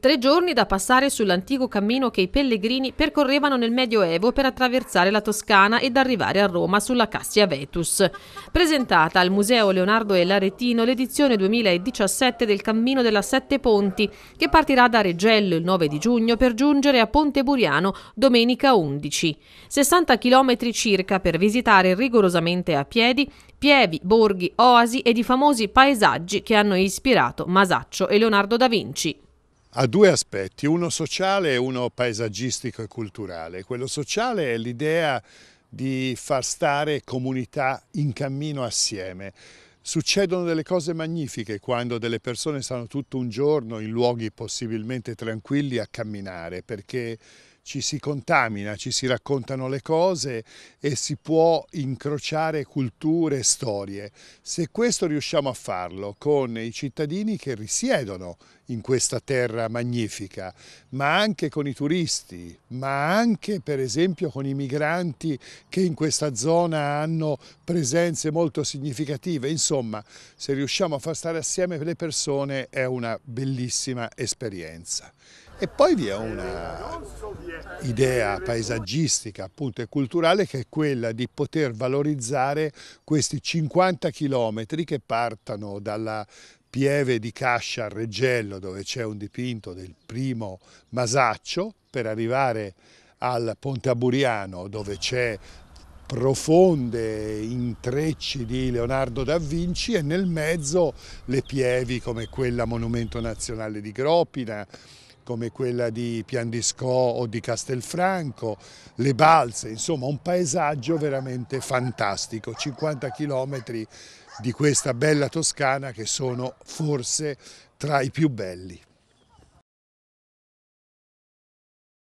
Tre giorni da passare sull'antico cammino che i pellegrini percorrevano nel Medioevo per attraversare la Toscana ed arrivare a Roma sulla Cassia Vetus. Presentata al Museo Leonardo e Laretino l'edizione 2017 del Cammino della Sette Ponti, che partirà da Reggello il 9 di giugno per giungere a Ponte Buriano domenica 11. 60 km circa per visitare rigorosamente a piedi pievi, borghi, oasi ed i famosi paesaggi che hanno ispirato Masaccio e Leonardo da Vinci ha due aspetti, uno sociale e uno paesaggistico e culturale. Quello sociale è l'idea di far stare comunità in cammino assieme. Succedono delle cose magnifiche quando delle persone stanno tutto un giorno in luoghi possibilmente tranquilli a camminare perché ci si contamina, ci si raccontano le cose e si può incrociare culture e storie. Se questo riusciamo a farlo con i cittadini che risiedono in questa terra magnifica, ma anche con i turisti, ma anche per esempio con i migranti che in questa zona hanno presenze molto significative. Insomma, se riusciamo a far stare assieme le persone è una bellissima esperienza. E poi vi è una idea paesaggistica appunto e culturale che è quella di poter valorizzare questi 50 chilometri che partono dalla Pieve di Cascia a Reggello dove c'è un dipinto del primo Masaccio per arrivare al Ponte Aburiano dove c'è profonde intrecci di Leonardo da Vinci e nel mezzo le pievi come quella Monumento Nazionale di Gropina, come quella di Piandisco o di Castelfranco, le balze, insomma un paesaggio veramente fantastico, 50 km di questa bella Toscana che sono forse tra i più belli.